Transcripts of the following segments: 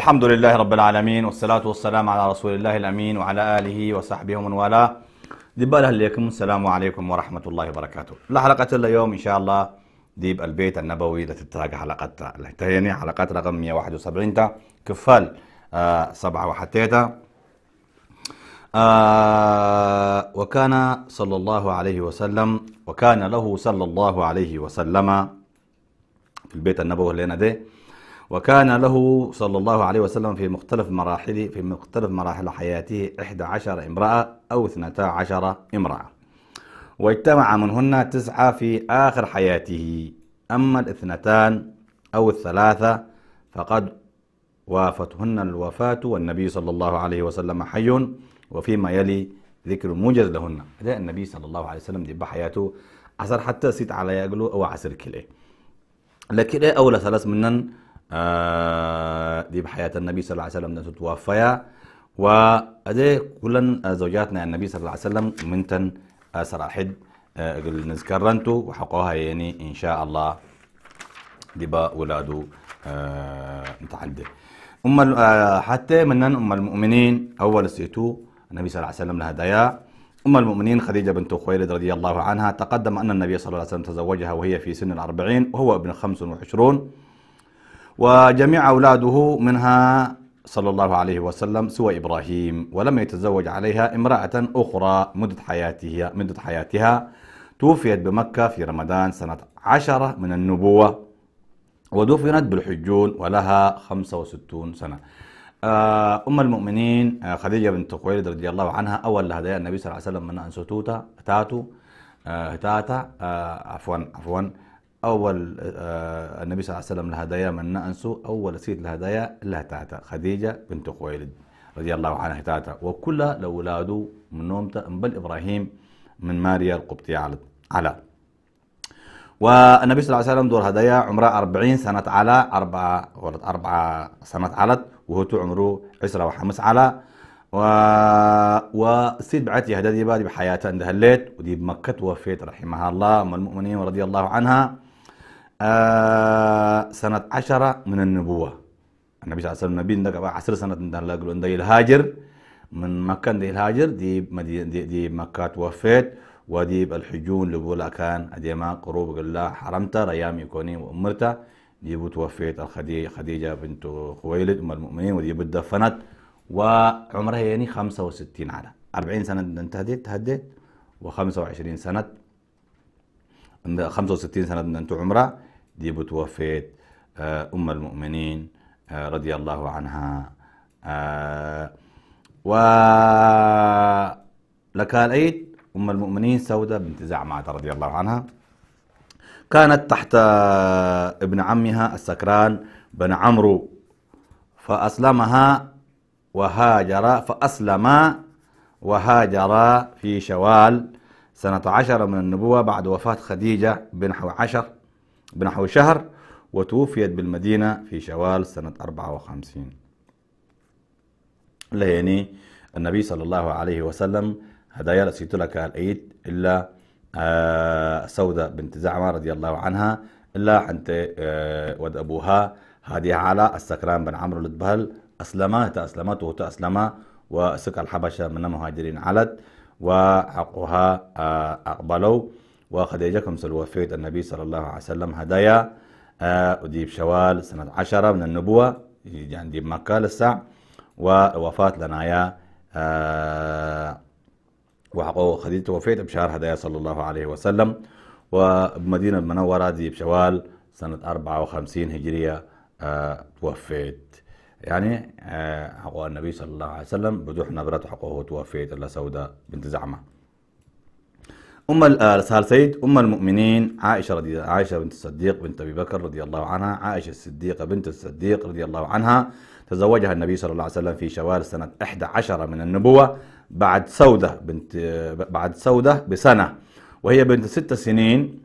الحمد لله رب العالمين والصلاة والسلام على رسول الله الأمين وعلى آله وصحبه ومن والاه دب لكم السلام عليكم ورحمة الله وبركاته لحلقة اليوم إن شاء الله ديب البيت النبوي لتتراجع حلقة تهيني حلقة رقم 171 كفال آه سبعة وحتيتا آه وكان صلى الله عليه وسلم وكان له صلى الله عليه وسلم في البيت النبوي اللي أنا ده وكان له صلى الله عليه وسلم في مختلف مراحل في مختلف مراحل حياته 11 امرأة أو 12 امرأة واجتمع منهن تسعة في آخر حياته أما الاثنتان أو الثلاثة فقد وافتهن الوفاة والنبي صلى الله عليه وسلم حي وفيما يلي ذكر موجز لهن ده النبي صلى الله عليه وسلم دي بحياته عصر حتى سيت على يقلو أو عصر كله لكن أول ثلاث منن آه، دي بحياة النبي صلى الله عليه وسلم نتتوفيا وأدي كلن آه، زوجاتنا النبي صلى الله عليه وسلم منتن أسرع آه، حد نذكرنتو وحقوها يعني إن شاء الله با ولادو متعدي أم حتى منن أم المؤمنين أول سيتو النبي صلى الله عليه وسلم لها ديا أم المؤمنين خديجة بنت خويلد رضي الله عنها تقدم أن النبي صلى الله عليه وسلم تزوجها وهي في سن الأربعين وهو ابن خمس وعشرون وجميع أولاده منها صلى الله عليه وسلم سوى إبراهيم ولم يتزوج عليها امرأة أخرى مدة حياتها مدة حياتها توفيت بمكة في رمضان سنة عشرة من النبوة ودفنت بالحجون ولها 65 سنة آه، أم المؤمنين آه، خديجة بنت خويلد رضي الله عنها أول هدايا النبي صلى الله عليه وسلم من أنسوتوتا تاتو آه، تاتا عفوا عفوا أول آه النبي صلى الله عليه وسلم الهدايا من أنسو أول سيد الهدايا لها تاتا خديجة بنت خويلد رضي الله عنها تاتا وكلها لولاده من نومته بل إبراهيم من ماريا القبطية على والنبي صلى الله عليه وسلم دور هدايا عمره 40 سنة على أربعة ولد أربعة سنة على وهو عمره عشرة وحمس على و وسيد بعتي هدايا بادي بحياته عندها الليت ودي بمكة توفيت رحمها الله من المؤمنين رضي الله عنها آه، سنة عشرة من النبوة النبي صلى الله عليه وسلم النبي عندك عشر سنة عندك عند الهاجر من مكة عند الهاجر دي مدينة دي, دي مكة توفيت ودي الحجون بقولها كان أديما قروب قال لا حرمت ريام يكوني وأمرته دي توفيت الخديجة خديجة بنت خويلد أم المؤمنين ودي دفنت وعمرها يعني 65 عام 40 سنة انتهت هدت و25 سنة 65 سنة انت عمرها دي بتوفاة أم المؤمنين آه، رضي الله عنها آه، و لقيت أم المؤمنين سودة بنت زعمعة رضي الله عنها كانت تحت آه، ابن عمها السكران بن عمرو فأسلمها وهاجر فأسلم وهاجر في شوال سنة عشر من النبوة بعد وفاة خديجة بن عشر بنحو شهر وتوفيت بالمدينة في شوال سنة 54 لا يعني النبي صلى الله عليه وسلم هدايا لسيت لك العيد إلا آه، سودة بنت زعمة رضي الله عنها إلا أنت آه، ود أبوها هذه على السكران بن عمرو لتبهل أسلما تأسلمت وتأسلما وسك الحبشة من المهاجرين علت وحقها آه، أقبلوا وقد يجاكم سلوفيت النبي صلى الله عليه وسلم هدايا أديب آه، شوال سنة عشرة من النبوة يعني ديب مكة للساعة ووفاة لنايا آه، وحقه خديجة توفيت بشهر هدايا صلى الله عليه وسلم ومدينة المنورة ديب شوال سنة 54 هجرية آه، توفيت يعني حقوق النبي صلى الله عليه وسلم بدوح نبرة حقه توفيت إلا سودة بنت زعمه أم آه، سيد أم المؤمنين عائشة رضي عائشة بنت الصديق بنت أبي بكر رضي الله عنها عائشة الصديقة بنت الصديق رضي الله عنها تزوجها النبي صلى الله عليه وسلم في شوال سنة 11 من النبوة بعد سودة بنت بعد سودة بسنة وهي بنت ست سنين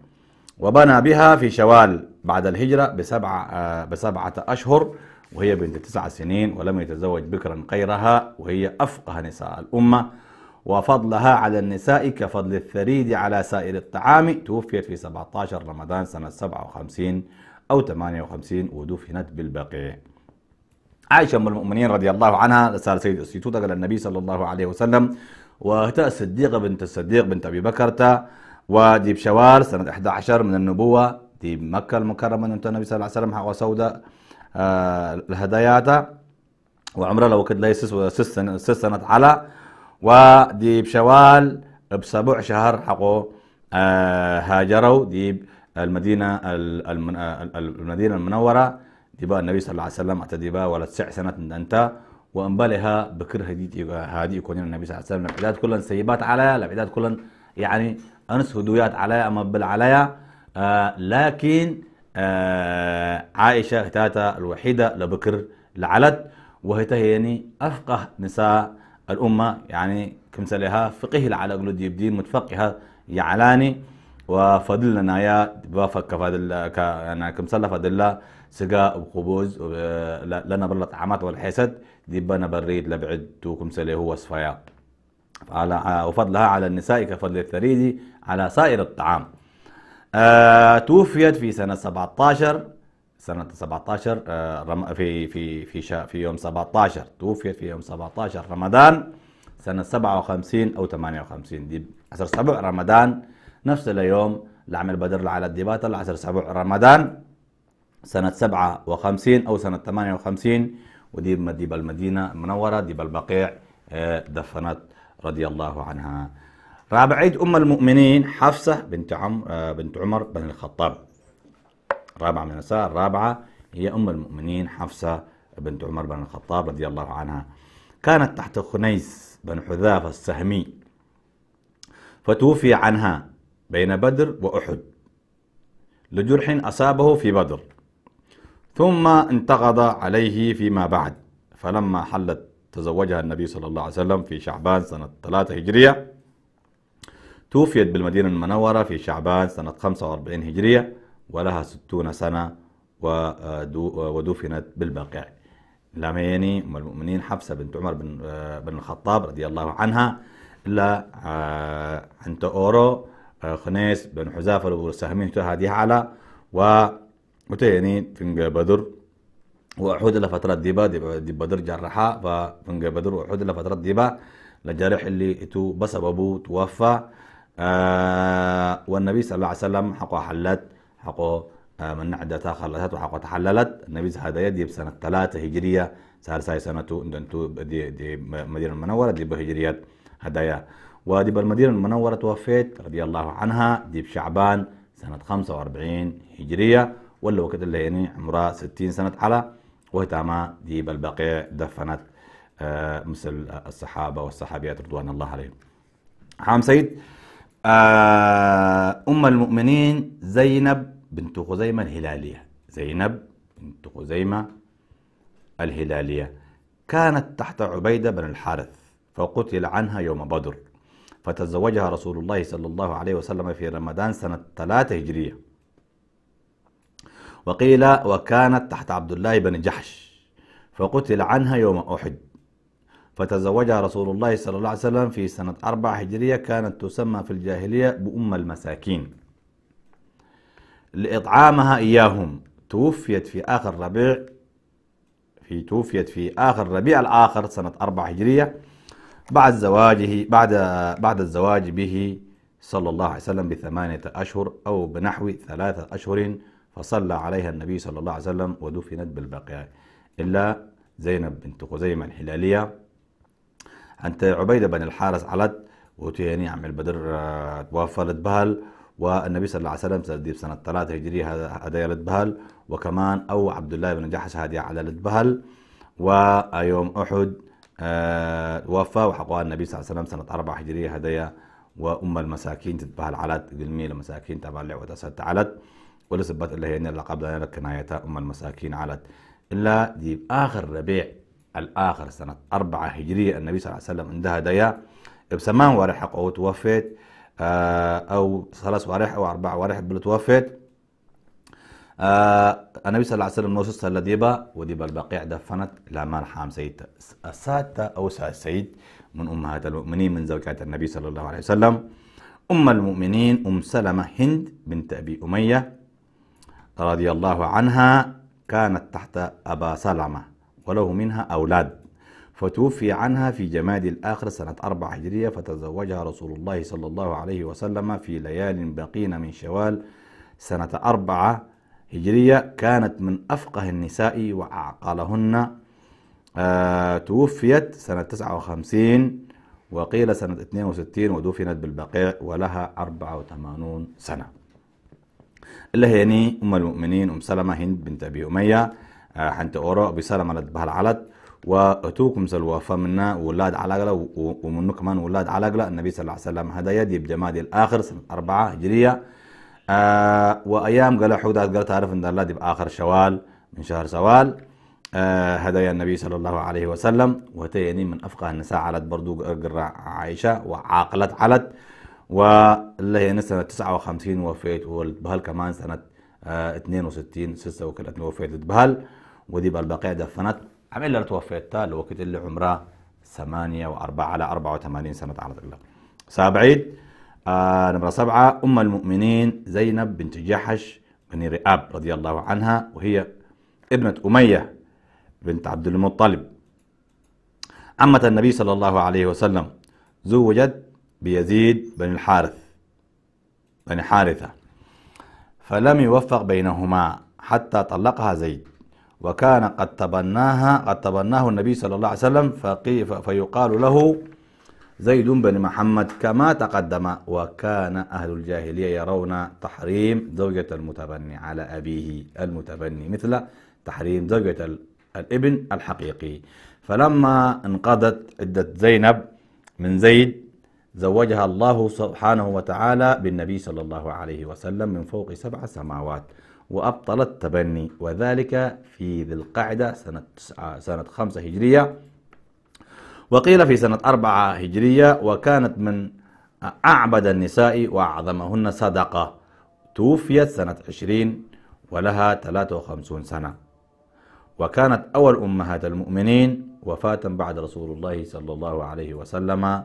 وبنى بها في شوال بعد الهجرة بسبعة آه، بسبعة أشهر وهي بنت تسع سنين ولم يتزوج بكرا غيرها وهي أفقه نساء الأمة وفضلها على النساء كفضل الثريد على سائر الطعام توفيت في 17 رمضان سنة 57 أو 58 ودفنت بالبقيع عائشة أم المؤمنين رضي الله عنها رسالة سيد أسيتوتا قال النبي صلى الله عليه وسلم واهتاء الصديقة بنت الصديق بنت أبي بكر وديب شوار سنة 11 من النبوة دي مكة المكرمة من النبي صلى الله عليه وسلم حقا سوداء آه، الهدايات وعمرها لو كد ليس سنة على وديب شوال بسبع شهر حقو آه، هاجروا ديب المدينة المدينة المنورة ديبا النبي صلى الله عليه وسلم اعتديبا ولا تسع سنة انت وانبالها بكر هدي هادي يكون النبي صلى الله عليه وسلم العداد كلن سيبات عليا العداد كلن يعني انس هدويات عليا بل عليا آه لكن آه عائشة هتاتا الوحيدة لبكر لعلت وهي يعني افقه نساء الأمة يعني كمثلها فقه على ديب يبدين متفقها يعلاني وفضلنا يا بافك فضل ك يعني كمثلا فضل سقا وقبوز لنا بلا طعامات والحسد ديبنا بريد لبعد وكمثله هو صفيا على وفضلها على النساء كفضل الثريد على سائر الطعام آه توفيت في سنة 17 سنة 17 آه، في في في في يوم 17 توفيت في يوم 17 رمضان سنة 57 أو 58 دي عشر سبع رمضان نفس اليوم لعمل بدر على الدباتة العشر سبع رمضان سنة 57 أو سنة 58 ودي مديب المدينة المنورة ديب البقيع آه، دفنت رضي الله عنها عيد أم المؤمنين حفصة بنت عمر آه، بنت عمر بن الخطاب الرابعة من النساء الرابعة هي أم المؤمنين حفصة بنت عمر بن الخطاب رضي الله عنها كانت تحت خنيس بن حذافة السهمي فتوفي عنها بين بدر وأحد لجرح أصابه في بدر ثم انتقض عليه فيما بعد فلما حلت تزوجها النبي صلى الله عليه وسلم في شعبان سنة 3 هجرية توفيت بالمدينة المنورة في شعبان سنة 45 هجرية ولها ستون سنة ودفنت بالبقيع الأميني أم المؤمنين حفصة بنت عمر بن, بن الخطاب رضي الله عنها إلا آه، أنت أورو آه، خنيس بن حذافة والسهمين هذه على و وتيني فنجا بدر وأحود لفترة ديبا ديبا بدر جرحها فنجا بدر وأحود لفترة ديبا الجرح اللي تو بسببه توفى آه والنبي صلى الله عليه وسلم حقا حلت حقو آه، من عدا تخلصت وحقو تحللت النبي هذا يدي بسنة ثلاثة هجرية صار ساي سنة انتو دي, دي مدينة المنورة دي بهجرية هدايا ودي بالمدينة المنورة توفيت رضي الله عنها دي بشعبان سنة 45 هجرية ولا وقت اللي يعني عمرها 60 سنة على وهتاما دي بالبقية دفنت آه، مثل الصحابة والصحابيات رضوان الله عليهم حام سيد آه، أم المؤمنين زينب بنت خزيمة الهلالية زينب بنت خزيمة الهلالية كانت تحت عبيدة بن الحارث فقتل عنها يوم بدر فتزوجها رسول الله صلى الله عليه وسلم في رمضان سنة 3 هجرية وقيل وكانت تحت عبد الله بن جحش فقتل عنها يوم أحد فتزوجها رسول الله صلى الله عليه وسلم في سنة 4 هجرية كانت تسمى في الجاهلية بأم المساكين لإطعامها إياهم توفيت في آخر ربيع في توفيت في آخر ربيع الآخر سنة 4 هجرية بعد زواجه بعد بعد الزواج به صلى الله عليه وسلم بثمانية أشهر أو بنحو ثلاثة أشهر فصلى عليها النبي صلى الله عليه وسلم ودفنت بالبقيع إلا زينب بنت خزيمة الحلالية أنت عبيدة بن الحارس علت يعني عم البدر آه، توفلت بهل والنبي صلى الله عليه وسلم سدي سنة 3 هجرية يلد لتبهل وكمان أو عبد الله بن جحش هدية على لتبهل ويوم أحد آه، توفى وحقها النبي صلى الله عليه وسلم سنة 4 هجرية هدايا وأم المساكين تتبهل علت قلمي المساكين تبع تبلع وتسد علت ولسبت اللي هي اللقب كنايتها أم المساكين علت إلا دي آخر ربيع الآخر سنة أربعة هجرية النبي صلى الله عليه وسلم عندها ديا بسمان ورح او توفيت آه، أو ثلاث ورح أو أربع ورح بل آه النبي صلى الله عليه وسلم نوصل صلى ديبا وديبا البقيع دفنت لا مال حام سيد ساتة أو سيد من أمهات المؤمنين من زوجات النبي صلى الله عليه وسلم أم المؤمنين أم سلمة هند بنت أبي أمية رضي الله عنها كانت تحت أبا سلمة وله منها أولاد فتوفي عنها في جماد الآخر سنة أربع هجرية فتزوجها رسول الله صلى الله عليه وسلم في ليال بقين من شوال سنة أربعة هجرية كانت من أفقه النساء وأعقلهن آه توفيت سنة 59 وقيل سنة 62 ودفنت بالبقيع ولها 84 سنة اللي هي يعني أم المؤمنين أم سلمة هند بنت أبي أمية آه، حنت أورا بسالة مالت علت واتوكم سلوا فمنا ولاد علاقلة ومنو كمان ولاد قلة النبي صلى الله عليه وسلم هدايا دي بجمادي الآخر سنة أربعة هجرية آه وأيام قال حودات قال تعرف إن الله دي بآخر شوال من شهر سوال آه هدايا النبي صلى الله عليه وسلم وتيني من أفقه النساء علت برضو قرع عائشة وعاقلت علت واللي هي سنة 59 وفيت وبهل كمان سنة آه 62 66 وكلت وفيت بهل ودي بالبقية دفنت عم إلا توفيتها الوقت اللي عمره ثمانية وأربعة على أربعة وثمانين سنة على الأقل سابعيد آه نمرة سبعة أم المؤمنين زينب بنت جحش بن رئاب رضي الله عنها وهي ابنة أمية بنت عبد المطلب عمة النبي صلى الله عليه وسلم زوجت بيزيد بن الحارث بن حارثة فلم يوفق بينهما حتى طلقها زيد وكان قد تبناها قد تبناه النبي صلى الله عليه وسلم فيقال له زيد بن محمد كما تقدم وكان أهل الجاهلية يرون تحريم زوجة المتبني على أبيه المتبني مثل تحريم زوجة الابن الحقيقي فلما انقضت عدة زينب من زيد زوجها الله سبحانه وتعالى بالنبي صلى الله عليه وسلم من فوق سبع سماوات وأبطل التبني وذلك في ذي القعدة سنة, آه، سنة خمسة هجرية وقيل في سنة أربعة هجرية وكانت من أعبد النساء وأعظمهن صدقة توفيت سنة عشرين ولها 53 سنة وكانت أول أمهات المؤمنين وفاة بعد رسول الله صلى الله عليه وسلم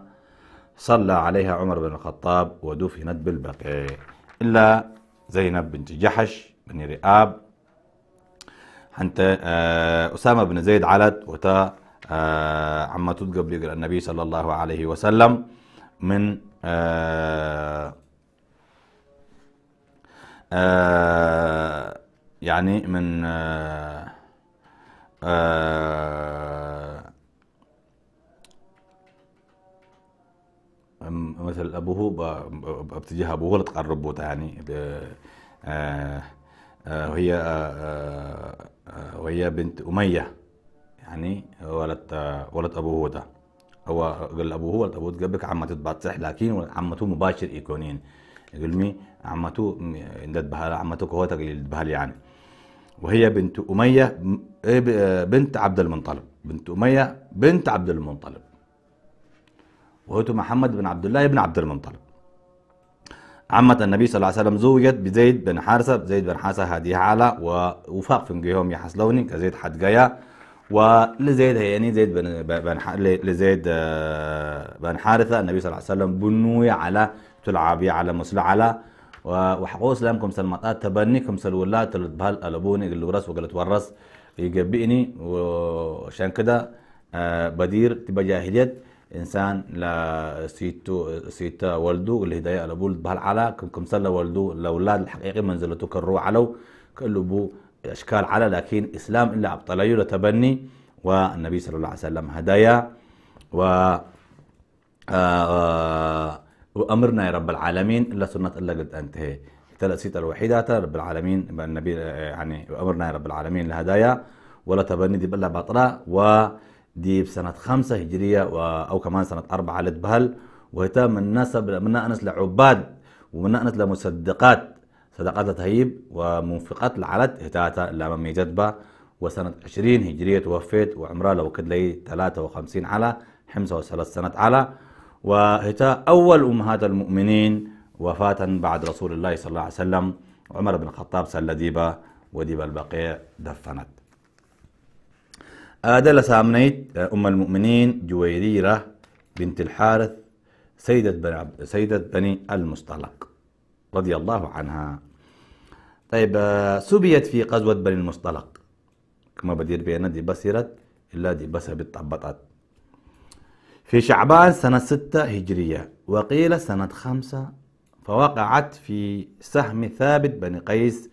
صلى عليها عمر بن الخطاب ودفنت بالبقيع إلا زينب بنت جحش بن رئاب حتى آه، أسامة بن زيد علت وتا آه، عما تدقب لقل النبي صلى الله عليه وسلم من آآ آه، آآ يعني من آآ مثل أبوه باتجاه أبوه لتقربوا يعني آه، وهي آه، آه، وهي بنت أمية يعني ولد ولد أبو هودة هو قال أبوه ولد أبوه قبلك عمته تبطح لكن عمته مباشر يكونين يقول مي عمته عمته هو تقليل يعني وهي بنت أمية إيه، بنت عبد المنطلب بنت أمية بنت عبد المنطلب وهو محمد بن عبد الله بن عبد المنطلب عمة النبي صلى الله عليه وسلم زوجت بزيد بن حارثة زيد بن حارثة هذه حالة ووفاق فنجيهم يحصلوني كزيد جاية ولزيد يعني زيد بن بن لزيد آه، بن حارثة النبي صلى الله عليه وسلم بنوي على تلعبي على مسلع على وحقوق اسلامكم سلمات تبنيكم تلت بهل ألبوني قلت ورس وقلت ورس يقبئني وشان كده آه، بدير تبقى جاهلية انسان سيتو سيتا بهال على كم بهالعلا سلا والدو الاولاد الحقيقي منزلته كرو علو بو اشكال على لكن اسلام الا ابطليه لتبني والنبي صلى الله عليه وسلم هدايا و آه، آه، وامرنا يا رب العالمين الا سنه الا قد انتهي سيتا الوحيدة رب العالمين النبي يعني أمرنا يا رب العالمين الهدايا ولا تبني دي بلا بطلة و دي بسنة خمسة هجرية أو كمان سنة أربعة لتبهل وهي من نسب من أنس لعباد ومن أنس لمصدقات صدقات لتهيب ومنفقات لعلت هتاتا لما جدبة وسنة عشرين هجرية توفيت وعمرها لو كد لي تلاتة وخمسين على حمسة وثلاث سنة على وهتا أول أمهات المؤمنين وفاة بعد رسول الله صلى الله عليه وسلم عمر بن الخطاب سلى ديبة وديبة البقيع دفنت آدا لسامنيت آه، أم المؤمنين جويريرة بنت الحارث سيدة بني, عبد سيدة بني المصطلق رضي الله عنها طيب آه، سبيت في غزوة بني المصطلق كما بدير بينا دي بصيرت إلا دي بس بتطبطت في شعبان سنة ستة هجرية وقيل سنة خمسة فوقعت في سهم ثابت بن قيس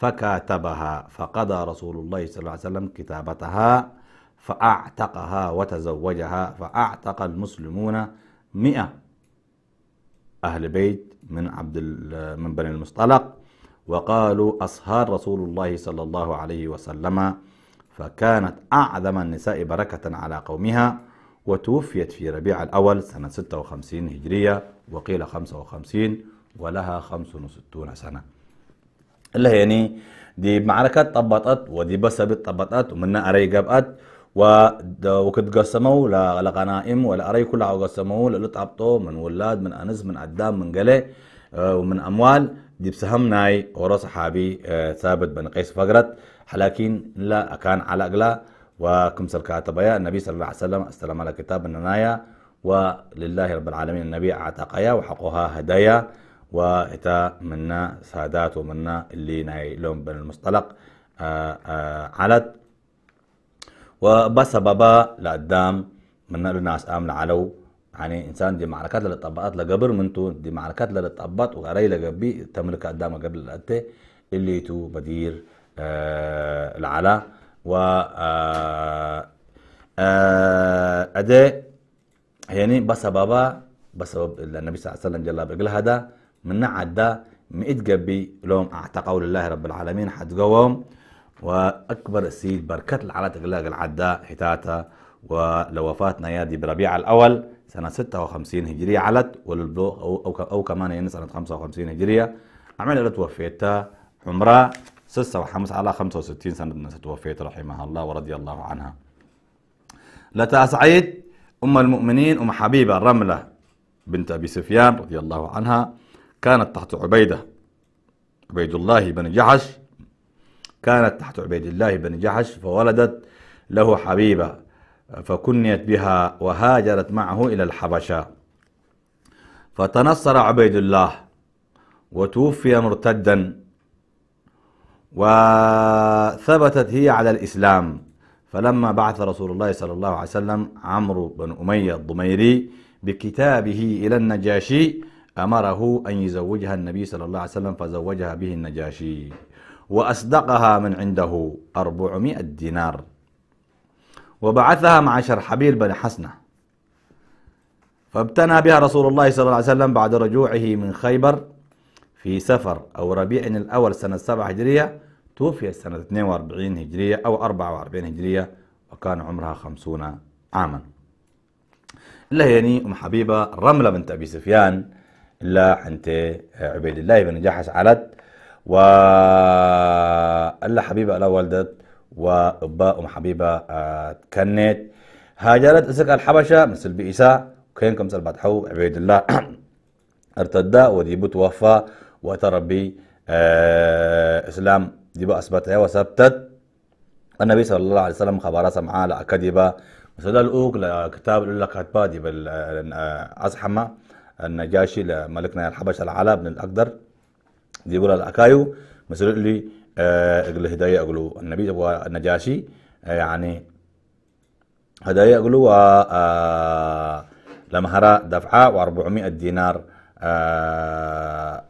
فكاتبها فقضى رسول الله صلى الله عليه وسلم كتابتها فأعتقها وتزوجها فأعتق المسلمون مئة أهل بيت من عبد من بني المصطلق وقالوا أصهار رسول الله صلى الله عليه وسلم فكانت أعظم النساء بركة على قومها وتوفيت في ربيع الأول سنة 56 هجرية وقيل 55 ولها 65 سنة اللي يعني دي معركة طبطت ودي بسبت طبطت ومنها أري قبأت وكنت قسموا لغنائم والأري كلها قسموا لطعبطو من ولاد من أنز من عدام من قلي آه، ومن أموال دي بسهم ناي ورا صحابي آه، ثابت بن قيس فقرت حلاكين لا كان على أقلا وكمسل عتبيا النبي صلى الله عليه وسلم استلم على كتاب الننايا ولله رب العالمين النبي عتقيا وحقها هدايا وإتا منا سادات ومنا اللي ناي لهم بن المصطلق آه، علت بابا لقدام من نقل الناس امن علو يعني انسان دي معركات للطبقات لقبر منتو دي معركات للطبقات وغري لقبي تملك قدام قبل الأتة اللي تو بدير آه العلا و آه آه أدي يعني بابا بسبب النبي صلى الله عليه وسلم جل بقل هذا من عدا مئة قبي لهم اعتقوا لله رب العالمين حتقوم واكبر السيد بركات العلا تقلاق العداء حتاتا ولوفاة نيادي بربيع الاول سنة 56 هجرية علت وللبلوغ أو, أو, أو كمان يعني سنة 55 هجرية عمل اللي توفيتها عمرها 56 على 65 سنة توفيت رحمها الله ورضي الله عنها لتا سعيد أم المؤمنين أم حبيبة الرملة بنت أبي سفيان رضي الله عنها كانت تحت عبيدة عبيد الله بن جحش كانت تحت عبيد الله بن جحش فولدت له حبيبة فكنيت بها وهاجرت معه إلى الحبشة فتنصر عبيد الله وتوفي مرتدا وثبتت هي على الإسلام فلما بعث رسول الله صلى الله عليه وسلم عمرو بن أمية الضميري بكتابه إلى النجاشي أمره أن يزوجها النبي صلى الله عليه وسلم فزوجها به النجاشي وأصدقها من عنده أربعمائة دينار وبعثها مع شرحبيل بن حسنة فابتنى بها رسول الله صلى الله عليه وسلم بعد رجوعه من خيبر في سفر أو ربيع الأول سنة 7 هجرية توفي سنة 42 هجرية أو 44 هجرية وكان عمرها 50 عاما إلا يعني أم حبيبة رملة بنت أبي سفيان إلا أنت عبيد الله بن جحش علت لها حبيبة لا ولدت وأبا أم حبيبة آه، كنت هاجرت أسك الحبشة مثل بإساء وكان كم سلبات حو عبيد الله ارتدى وديبو توفى وتربي أه إسلام ديبو أثبتها وثبتت النبي صلى الله عليه وسلم خبرها سمعها لأكدبة مثل الأوك لكتاب الأولى كاتبا ديب آه، أزحمة النجاشي لملكنا الحبشة العلا بن الأقدر ديقول الأكايو مسؤول لي آه، أقول هدايا أقول النبي أبو النجاشي آه، يعني هدايا أقول آه، لمهرة وأربعمائة و400 دينار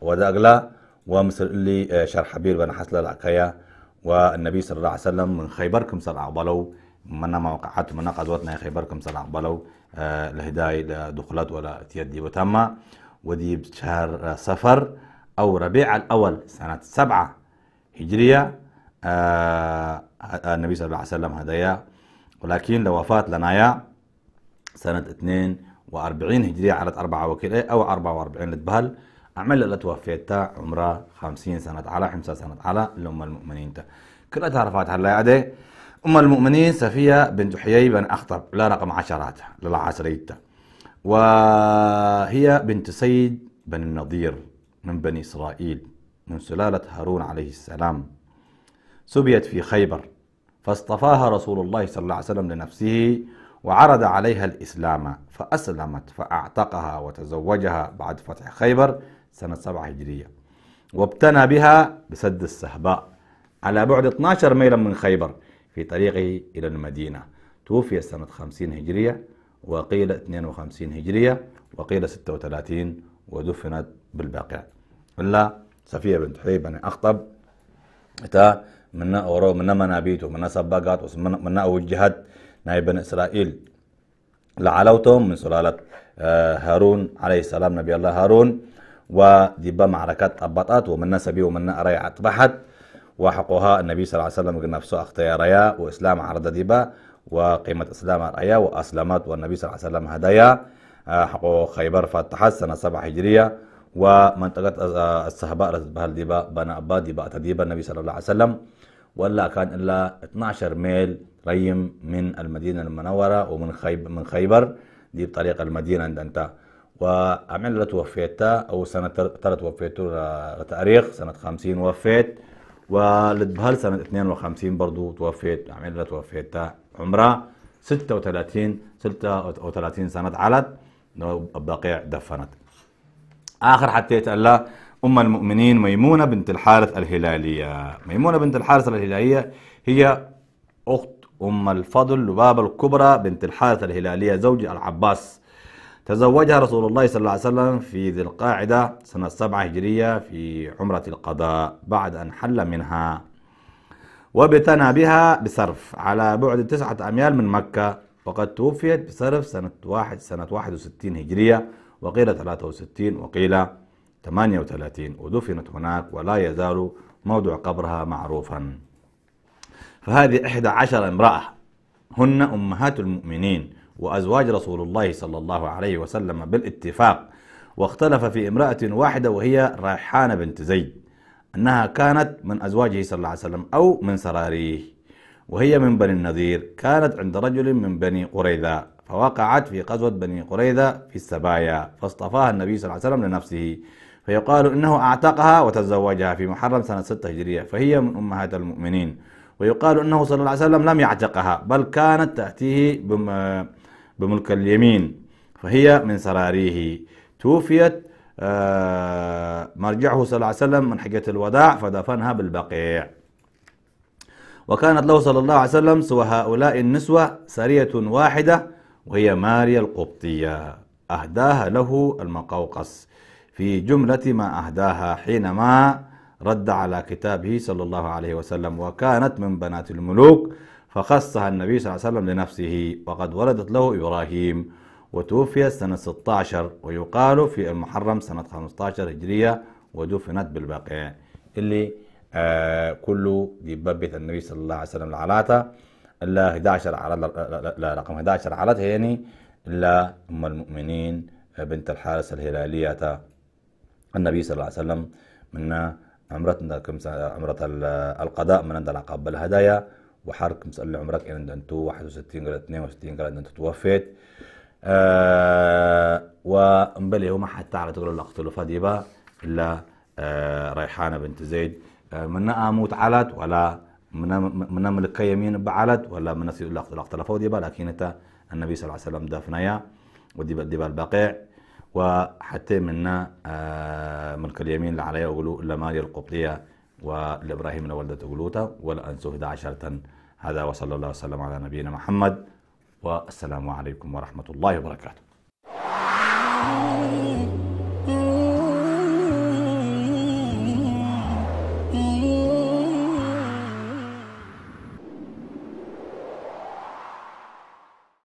وذا أقلا ومسر اللي شرح بير بن حسل الأكايا والنبي صلى الله عليه وسلم من خيبركم صلى عبلو من موقعات وقعت من قدوتنا خيبركم صلى الله عليه عبلو لهداي لدخلات ولا تيدي وتم ودي بشهر سفر أو ربيع الأول سنة سبعة هجرية آه،, آه النبي صلى الله عليه وسلم هدايا ولكن لوفاة لنايا سنة 42 هجرية على 4 وكيلة آه، أو 44 لتبهل أعمل اللي توفيتها عمرها 50 سنة على 5 سنة على لأم المؤمنين تا كلها تعرفات هلا أدي أم المؤمنين سفية بنت حيي بن أخطب لا رقم عشرات للعشرية وهي بنت سيد بن النضير من بني إسرائيل من سلالة هارون عليه السلام سبيت في خيبر فاصطفاها رسول الله صلى الله عليه وسلم لنفسه وعرض عليها الإسلام فأسلمت فأعتقها وتزوجها بعد فتح خيبر سنة 7 هجرية وابتنى بها بسد السهباء على بعد 12 ميلا من خيبر في طريقه إلى المدينة توفي سنة 50 هجرية وقيل 52 هجرية وقيل 36 ودفنت بالباقيات ولا صفية بنت حبيب بن أخطب تا من أورو من منابيت ومن سباقات ومن أوجهت نائب بن إسرائيل لعلوتهم من سلالة آه، هارون عليه السلام نبي الله هارون وديبا معركة أبطات ومن سبي ومن أريع أطبحت وحقها النبي صلى الله عليه وسلم قال نفسه أختي ريا وإسلام عرض ديبا وقيمة إسلام ريا وأسلمت والنبي صلى الله عليه وسلم هدايا آه، حقه خيبر فتحت سنة سبع هجرية ومنطقة الصحباء بحال ديبا بنا أبا ديبا أتديبا النبي صلى الله عليه وسلم ولا كان إلا 12 ميل ريم من المدينة المنورة ومن خيب من خيبر دي بطريق المدينة عند أنت وعمل توفيت أو سنة ترى توفيتو تاريخ سنة 50 وفيت ولدبهل سنة 52 برضو توفيت عمل توفيت عمرها 36 36 سنة علت بقيع دفنت آخر حتيت الله أم المؤمنين ميمونة بنت الحارث الهلالية ميمونة بنت الحارث الهلالية هي أخت أم الفضل لبابة الكبرى بنت الحارث الهلالية زوج العباس تزوجها رسول الله صلى الله عليه وسلم في ذي القاعدة سنة السبعة هجرية في عمرة القضاء بعد أن حل منها وبتنى بها بصرف على بعد تسعة أميال من مكة وقد توفيت بصرف سنة واحد سنة 61 هجرية وقيل 63 وقيل 38 ودفنت هناك ولا يزال موضع قبرها معروفا فهذه إحدى عشر امرأة هن أمهات المؤمنين وأزواج رسول الله صلى الله عليه وسلم بالاتفاق واختلف في امرأة واحدة وهي ريحانة بنت زيد أنها كانت من أزواجه صلى الله عليه وسلم أو من سراريه وهي من بني النذير كانت عند رجل من بني قريظة فوقعت في غزوة بني قريظة في السبايا فاصطفاها النبي صلى الله عليه وسلم لنفسه فيقال إنه أعتقها وتزوجها في محرم سنة 6 هجرية فهي من أمهات المؤمنين ويقال أنه صلى الله عليه وسلم لم يعتقها بل كانت تأتيه بملك اليمين فهي من سراريه توفيت آه، مرجعه صلى الله عليه وسلم من حجة الوداع فدفنها بالبقيع وكانت له صلى الله عليه وسلم سوى هؤلاء النسوة سرية واحدة وهي ماريا القبطية أهداها له المقوقس في جملة ما أهداها حينما رد على كتابه صلى الله عليه وسلم وكانت من بنات الملوك فخصها النبي صلى الله عليه وسلم لنفسه وقد ولدت له إبراهيم وتوفي سنة 16 ويقال في المحرم سنة 15 هجرية ودفنت بالبقيع اللي آه كله دي النبي صلى الله عليه وسلم العلاتة الا 11 عرض لا رقم 11 عرض هيني الا أم المؤمنين بنت الحارس الهلالية النبي صلى الله عليه وسلم من عمرتنا عمرت القضاء من عند العقاب بالهدايا وحرك مسأل عمرك إن انت 61 قال 62 قال أنت توفيت آه ومبلي هو ما حتى على تقول الأقتل فديبا إلا آه ريحانة بنت زيد آه من أموت علت ولا منا ملك يمين بعلد ولا من اختلفوا وديبا لكن تا النبي صلى الله عليه وسلم دفنيا ودي ديبا البقيع وحتى منا آه، ملك اليمين اللي عليها يقولوا لماري القبطية ولابراهيم لولدة قلوتا والانسوه عشرة هذا وصلى الله وسلم على نبينا محمد والسلام عليكم ورحمة الله وبركاته